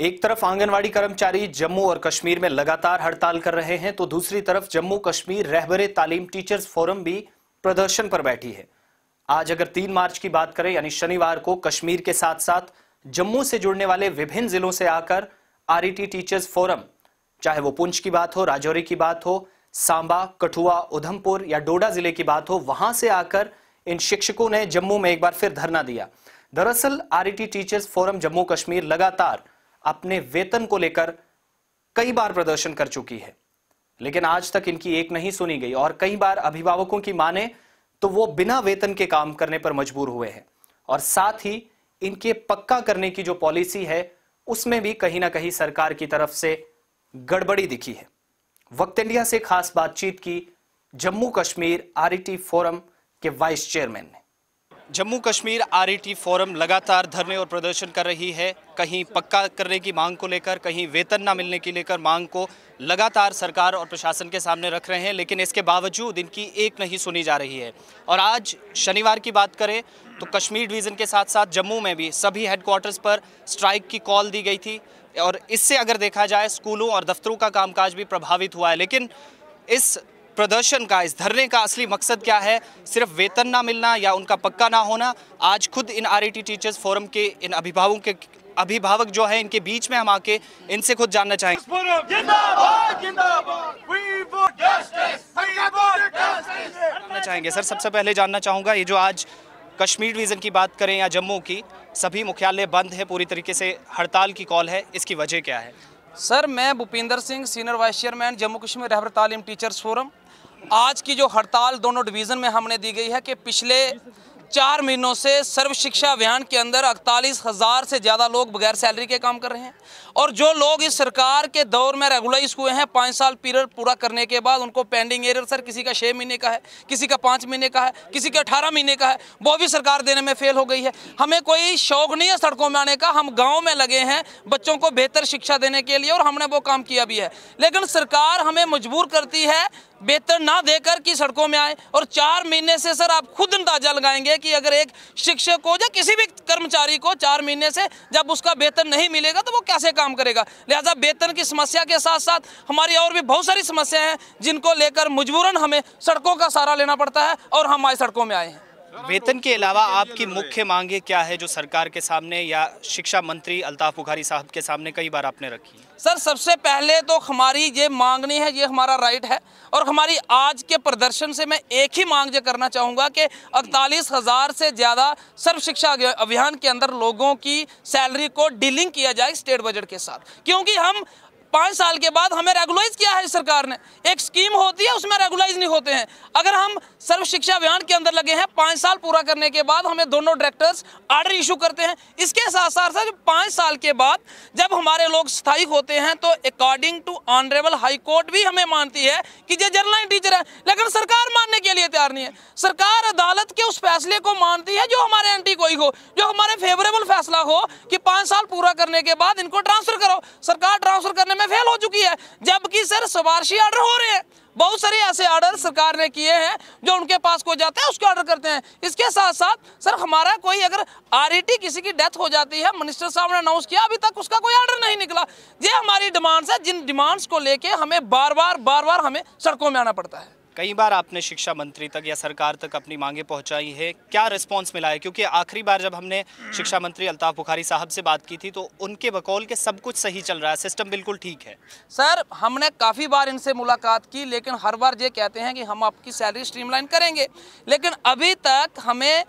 एक तरफ आंगनवाड़ी कर्मचारी जम्मू और कश्मीर में लगातार हड़ताल कर रहे हैं तो दूसरी तरफ जम्मू कश्मीर रहबरे तालीम टीचर्स फोरम भी प्रदर्शन पर बैठी है आज अगर तीन मार्च की बात करें यानी शनिवार को कश्मीर के साथ साथ जम्मू से जुड़ने वाले विभिन्न जिलों से आकर आरईटी टीचर्स फोरम चाहे वो पुंछ की बात हो राजौरी की बात हो सांबा कठुआ उधमपुर या डोडा जिले की बात हो वहां से आकर इन शिक्षकों ने जम्मू में एक बार फिर धरना दिया दरअसल RET teachers forum Jammu Kashmir लगातार अपने वेतन को लेकर कई बार प्रदर्शन कर चुकी है लेकिन आज तक इनकी एक नहीं सुनी गई और कई बार अभिभावकों की माने तो वो बिना वेतन के काम करने पर मजबूर हुए हैं और साथ ही इनके पक्का करने की जो पॉलिसी है उसमें भी कहीं ना कहीं सरकार की तरफ से गड़बड़ी दिखी है वक्त इंडिया से खास बातचीत की जम्मू कश्मीर आरईटी फोरम के वाइस चेयरमैन ने जम्मू कश्मीर आरईटी फोरम लगातार धरने और प्रदर्शन कर रही है कहीं पक्का करने की मांग को लेकर कहीं वेतन ना मिलने की लेकर मांग को लगातार सरकार और प्रशासन के सामने रख रहे हैं लेकिन इसके बावजूद इनकी एक नहीं सुनी जा रही है और आज शनिवार की बात करें तो कश्मीर डिवीज़न के साथ साथ जम्मू में भी सभी हेडक्वार्टर्स पर स्ट्राइक की कॉल दी गई थी और इससे अगर देखा जाए स्कूलों और दफ्तरों का कामकाज भी प्रभावित हुआ है लेकिन इस प्रदर्शन का इस धरने का असली मकसद क्या है सिर्फ वेतन ना मिलना या उनका पक्का ना होना आज खुद इन आरईटी टीचर्स फोरम के इन अभिभावकों के अभिभावक जो है इनके बीच में हम आके इनसे खुद जानना चाहेंगे जानना चाहेंगे सर सबसे पहले जानना चाहूँगा ये जो आज कश्मीर डिवीज़न की बात करें या जम्मू की सभी मुख्यालय बंद है पूरी तरीके से हड़ताल की कॉल है इसकी वजह क्या है सर मैं Bhupinder Singh senior vice chairman Jammu Kashmir Rehbar Taleem teachers forum आज की जो हड़ताल दोनों डिवीज़न में हमने दी गई है कि पिछले चार महीनों से सर्व शिक्षा अभियान के अंदर अड़तालीस हज़ार से ज़्यादा लोग बगैर सैलरी के काम कर रहे हैं और जो लोग इस सरकार के दौर में रेगुलाइज हुए हैं पाँच साल पीरियड पूरा करने के बाद उनको पेंडिंग एरियर सर किसी का छः महीने का है किसी का पाँच महीने का है किसी का अठारह महीने का है वो भी सरकार देने में फेल हो गई है हमें कोई शौक नहीं है सड़कों में आने का हम गाँव में लगे हैं बच्चों को बेहतर शिक्षा देने के लिए और हमने वो काम किया भी है लेकिन सरकार हमें मजबूर करती है बेहतर ना देकर कि सड़कों में आए और चार महीने से सर आप खुद अंदाजा लगाएंगे है कि अगर एक शिक्षक को या किसी भी कर्मचारी को चार महीने से जब उसका वेतन नहीं मिलेगा तो वो कैसे काम करेगा लिहाजा वेतन की समस्या के साथ साथ हमारी और भी बहुत सारी समस्याएं हैं जिनको लेकर मजबूरन हमें सड़कों का सहारा लेना पड़ता है और हम आए सड़कों में आए हैं वेतन के अलावा आपकी मुख्य मांगे क्या है जो सरकार के सामने या शिक्षा मंत्री अल्ताफ बुखारी साहब के सामने कई बार आपने रखी सर सबसे पहले तो हमारी ये मांगनी है ये हमारा राइट है और हमारी आज के प्रदर्शन से मैं एक ही मांग ये करना चाहूँगा कि अड़तालीस हज़ार से ज़्यादा सर्व शिक्षा अभियान के अंदर लोगों की सैलरी को डीलिंग किया जाए स्टेट बजट के साथ क्योंकि हम पाँच साल के बाद हमें रेगुलाइज किया है सरकार ने एक स्कीम होती है उसमें रेगुलाइज नहीं होते हैं अगर हम सर्व शिक्षा अभियान के अंदर लगे हैं पाँच साल पूरा करने के बाद हमें दोनों डायरेक्टर्स आर्डर इशू करते हैं इसके साथ साथ सर पाँच साल के बाद जब हमारे लोग स्थायी होते हैं तो अकॉर्डिंग टू ऑनरेबल हाईकोर्ट भी हमें मानती है कि ये जर्नलाइन टीचर है लेकिन सरकार मानने के लिए तैयार नहीं है सरकार अदालत के उस फैसले को मानती है जो हमारे एंटी कोई हो जो हमारे फेवरेबल फैसला हो कि पाँच साल पूरा करने के बाद इनको ट्रांसफर करो सरकार ट्रांसफर करने में में फेल हो चुकी है जबकि सर सिफारशी ऑर्डर हो रहे हैं बहुत सारे ऐसे ऑर्डर सरकार ने किए हैं जो उनके पास को जाते हैं उसके ऑर्डर करते हैं इसके साथ साथ सर हमारा कोई अगर आरईटी e किसी की डेथ हो जाती है मिनिस्टर साहब ने अनाउंस किया अभी तक उसका कोई ऑर्डर नहीं निकला ये हमारी डिमांड्स है जिन डिमांड्स को लेके हमें बार बार बार बार हमें सड़कों में आना पड़ता है कई बार आपने शिक्षा मंत्री तक या सरकार तक अपनी मांगे पहुंचाई है क्या रिस्पॉन्स मिला है क्योंकि आखिरी बार जब हमने शिक्षा मंत्री अल्ताफ बुखारी साहब से बात की थी तो उनके बकौल के सब कुछ सही चल रहा है सिस्टम बिल्कुल ठीक है सर हमने काफ़ी बार इनसे मुलाकात की लेकिन हर बार ये कहते हैं कि हम आपकी सैलरी स्ट्रीमलाइन करेंगे लेकिन अभी तक हमें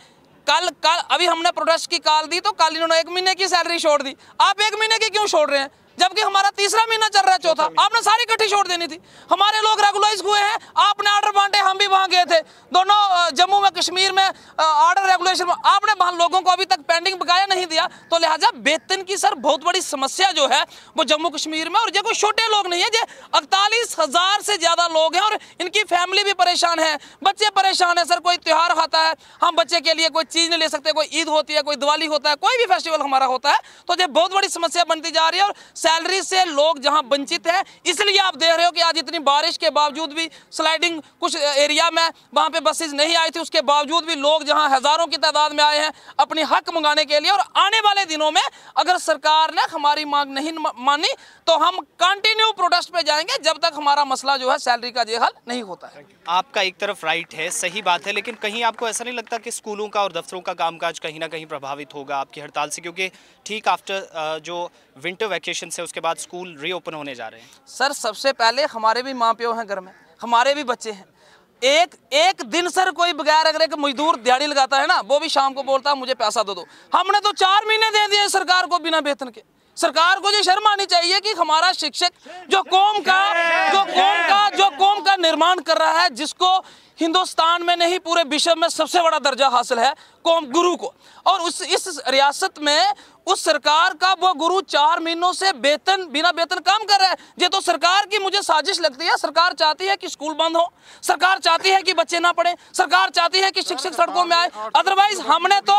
कल कल अभी हमने प्रोटेस्ट की कॉल दी तो कल इन्होंने एक महीने की सैलरी छोड़ दी आप एक महीने की क्यों छोड़ रहे हैं जबकि हमारा तीसरा महीना चल रहा है चौथा आपने सारी कट्ठी छोड़ देनी थी हमारे लोग रेगुलाइज हुए हैं आपने ऑर्डर बांटे हम भी वहाँ गए थे दोनों जम्मू में कश्मीर में ऑर्डर रेगुलेशन आपने वहाँ लोगों को अभी तक पेंडिंग बकाया नहीं दिया तो लिहाजा बेतन की सर बहुत बड़ी समस्या जो है वो जम्मू कश्मीर में और ये कोई छोटे लोग नहीं है ये अड़तालीस हज़ार से ज़्यादा लोग हैं और इनकी फैमिली भी परेशान है बच्चे परेशान है सर कोई त्यौहार आता है हम बच्चे के लिए कोई चीज़ नहीं ले सकते कोई ईद होती है कोई दिवाली होता है कोई भी फेस्टिवल हमारा होता है तो ये बहुत बड़ी समस्या बनती जा रही है और सैलरी से लोग जहां वंचित है इसलिए आप देख रहे हो कि आज इतनी बारिश के बावजूद भी स्लाइडिंग कुछ एरिया में वहां पे बसेज नहीं आई थी उसके बावजूद भी लोग जहां हज़ारों की तादाद में आए हैं अपनी हक मंगाने के लिए और आने वाले दिनों में अगर सरकार ने हमारी मांग नहीं मानी तो हम कंटिन्यू प्रोटेस्ट पे जाएंगे जब तक हमारा मसला जो है सैलरी का जो हल नहीं होता है आपका एक तरफ राइट है सही बात है लेकिन कहीं आपको ऐसा नहीं लगता कि स्कूलों का और दफ्तरों का कामकाज कहीं ना कहीं प्रभावित होगा आपकी हड़ताल से क्योंकि ठीक आफ्टर जो विंटर वैकेशन से उसके बाद स्कूल रीओपन होने जा रहे हैं सर सबसे पहले हमारे भी माँ प्यो हैं घर में हमारे भी बच्चे हैं एक एक दिन सर कोई बगैर अगर एक मजदूर दिहाड़ी लगाता है ना वो भी शाम को बोलता है मुझे पैसा दो दो हमने तो चार महीने दे दिए सरकार को बिना वेतन के सरकार को ये शर्म आनी चाहिए कि हमारा शिक्षक जो कौम का जो कौम का जो कौम का निर्माण कर रहा है जिसको हिंदुस्तान में नहीं पूरे विश्व में सबसे बड़ा दर्जा हासिल है कौम गुरु को और उस इस रियासत में उस सरकार का वो गुरु चार महीनों से वेतन बिना वेतन काम कर रहा है ये तो सरकार की मुझे साजिश लगती है सरकार चाहती है कि स्कूल बंद हो सरकार चाहती है कि बच्चे ना पढ़े सरकार चाहती है कि शिक्षक सड़कों में आए अदरवाइज हमने तो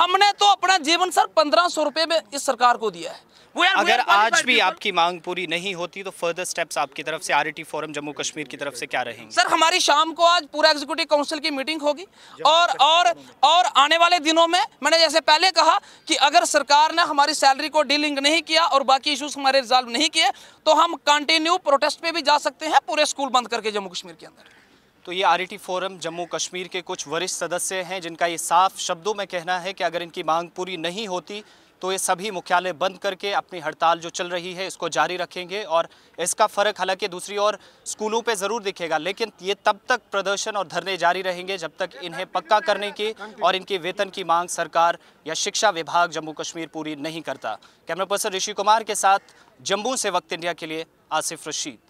हमने तो अपना जीवन सर पंद्रह सौ रुपये में इस सरकार को दिया है अगर आज भी आपकी मांग पूरी नहीं होती तो फर्दर स्टेप्स आपकी तरफ से आरटी फोरम जम्मू कश्मीर की तरफ से क्या रहेंगे सर हमारी शाम को आज पूरा एग्जीक्यूटिव काउंसिल की मीटिंग होगी और और और आने वाले दिनों में मैंने जैसे पहले कहा कि अगर सरकार ने हमारी सैलरी को डीलिंग नहीं किया और बाकी इश्यूज हमारे रिजॉल्व नहीं किए तो हम कंटिन्यू प्रोटेस्ट पे भी जा सकते हैं पूरे स्कूल बंद करके जम्मू कश्मीर के अंदर तो ये आर फोरम जम्मू कश्मीर के कुछ वरिष्ठ सदस्य हैं जिनका ये साफ शब्दों में कहना है कि अगर इनकी मांग पूरी नहीं होती तो ये सभी मुख्यालय बंद करके अपनी हड़ताल जो चल रही है इसको जारी रखेंगे और इसका फ़र्क हालांकि दूसरी ओर स्कूलों पे ज़रूर दिखेगा लेकिन ये तब तक प्रदर्शन और धरने जारी रहेंगे जब तक इन्हें पक्का करने की और इनकी वेतन की मांग सरकार या शिक्षा विभाग जम्मू कश्मीर पूरी नहीं करता कैमरा पर्सन ऋषि कुमार के साथ जम्मू से वक्त इंडिया के लिए आसिफ रशीद